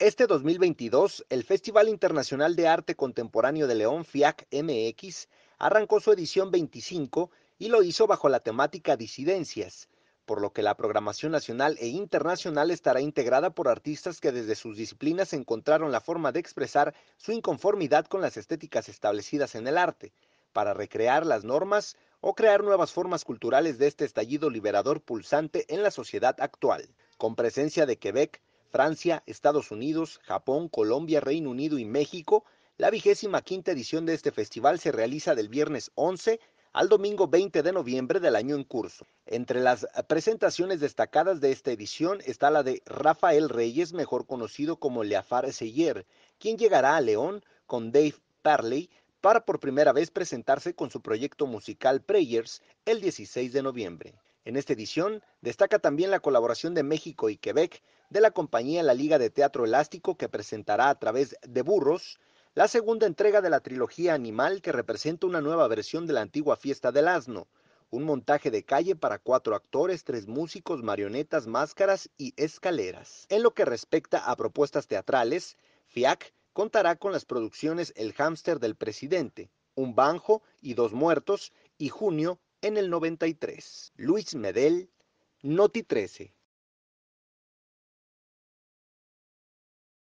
Este 2022, el Festival Internacional de Arte Contemporáneo de León, FIAC MX, arrancó su edición 25 y lo hizo bajo la temática disidencias, por lo que la programación nacional e internacional estará integrada por artistas que desde sus disciplinas encontraron la forma de expresar su inconformidad con las estéticas establecidas en el arte, para recrear las normas o crear nuevas formas culturales de este estallido liberador pulsante en la sociedad actual. Con presencia de Quebec, Francia, Estados Unidos, Japón, Colombia, Reino Unido y México, la vigésima quinta edición de este festival se realiza del viernes 11 al domingo 20 de noviembre del año en curso. Entre las eh, presentaciones destacadas de esta edición está la de Rafael Reyes, mejor conocido como Leafar Seyer, quien llegará a León con Dave Parley para por primera vez presentarse con su proyecto musical Prayers el 16 de noviembre. En esta edición destaca también la colaboración de México y Quebec de la compañía La Liga de Teatro Elástico que presentará a través de Burros la segunda entrega de la trilogía Animal que representa una nueva versión de la antigua Fiesta del Asno, un montaje de calle para cuatro actores, tres músicos, marionetas, máscaras y escaleras. En lo que respecta a propuestas teatrales, FIAC contará con las producciones El hámster del presidente, Un banjo y dos muertos y Junio en el 93. Luis Medel, Noti 13.